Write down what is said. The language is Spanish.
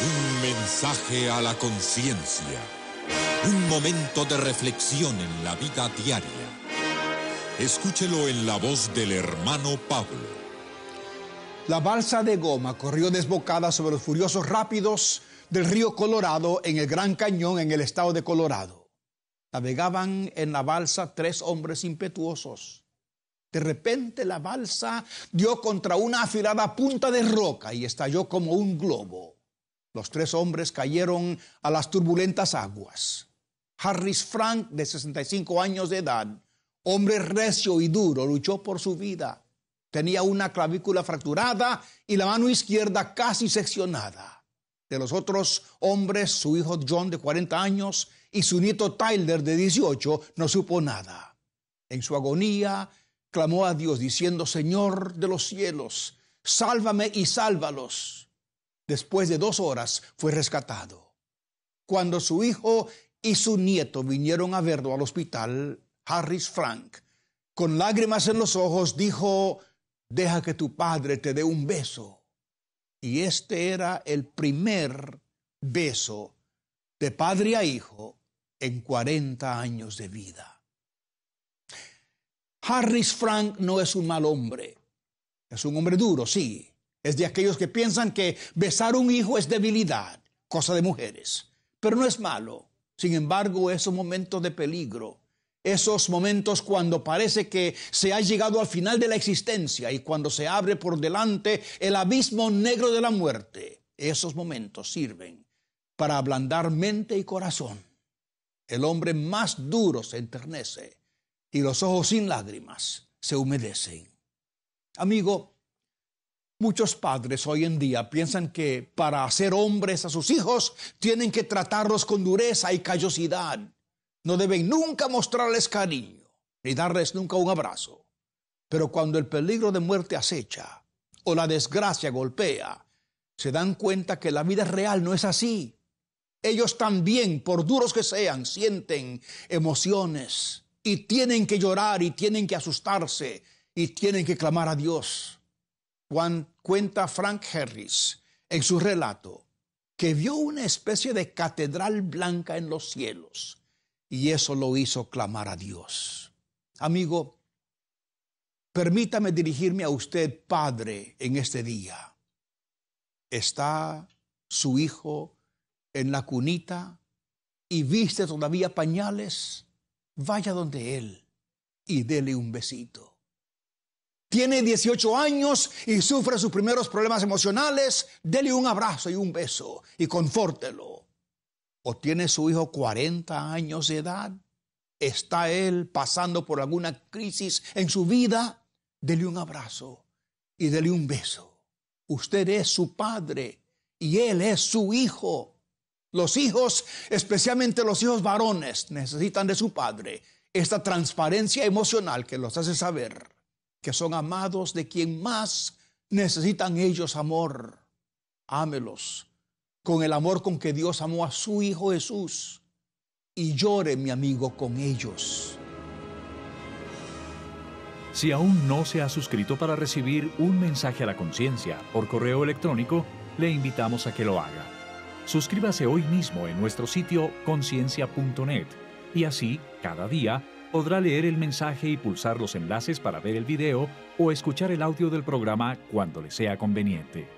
Un mensaje a la conciencia. Un momento de reflexión en la vida diaria. Escúchelo en la voz del hermano Pablo. La balsa de goma corrió desbocada sobre los furiosos rápidos del río Colorado en el Gran Cañón en el estado de Colorado. Navegaban en la balsa tres hombres impetuosos. De repente la balsa dio contra una afilada punta de roca y estalló como un globo. Los tres hombres cayeron a las turbulentas aguas. Harris Frank, de 65 años de edad, hombre recio y duro, luchó por su vida. Tenía una clavícula fracturada y la mano izquierda casi seccionada. De los otros hombres, su hijo John, de 40 años, y su nieto Tyler, de 18, no supo nada. En su agonía, clamó a Dios diciendo, Señor de los cielos, sálvame y sálvalos después de dos horas fue rescatado. Cuando su hijo y su nieto vinieron a verlo al hospital, Harris Frank, con lágrimas en los ojos, dijo, deja que tu padre te dé un beso. Y este era el primer beso de padre a hijo en 40 años de vida. Harris Frank no es un mal hombre. Es un hombre duro, sí, es de aquellos que piensan que besar un hijo es debilidad, cosa de mujeres. Pero no es malo. Sin embargo, esos momentos de peligro, esos momentos cuando parece que se ha llegado al final de la existencia y cuando se abre por delante el abismo negro de la muerte, esos momentos sirven para ablandar mente y corazón. El hombre más duro se enternece y los ojos sin lágrimas se humedecen. Amigo, Muchos padres hoy en día piensan que para hacer hombres a sus hijos tienen que tratarlos con dureza y callosidad. No deben nunca mostrarles cariño ni darles nunca un abrazo. Pero cuando el peligro de muerte acecha o la desgracia golpea, se dan cuenta que la vida real no es así. Ellos también, por duros que sean, sienten emociones y tienen que llorar y tienen que asustarse y tienen que clamar a Dios cuenta Frank Harris en su relato que vio una especie de catedral blanca en los cielos y eso lo hizo clamar a Dios. Amigo, permítame dirigirme a usted, Padre, en este día. ¿Está su hijo en la cunita y viste todavía pañales? Vaya donde él y dele un besito tiene 18 años y sufre sus primeros problemas emocionales, dele un abrazo y un beso y confórtelo. O tiene su hijo 40 años de edad, está él pasando por alguna crisis en su vida, dele un abrazo y dele un beso. Usted es su padre y él es su hijo. Los hijos, especialmente los hijos varones, necesitan de su padre esta transparencia emocional que los hace saber que son amados de quien más necesitan ellos amor. Ámelos con el amor con que Dios amó a su Hijo Jesús y llore, mi amigo, con ellos. Si aún no se ha suscrito para recibir un mensaje a la conciencia por correo electrónico, le invitamos a que lo haga. Suscríbase hoy mismo en nuestro sitio conciencia.net y así, cada día, podrá leer el mensaje y pulsar los enlaces para ver el video o escuchar el audio del programa cuando le sea conveniente.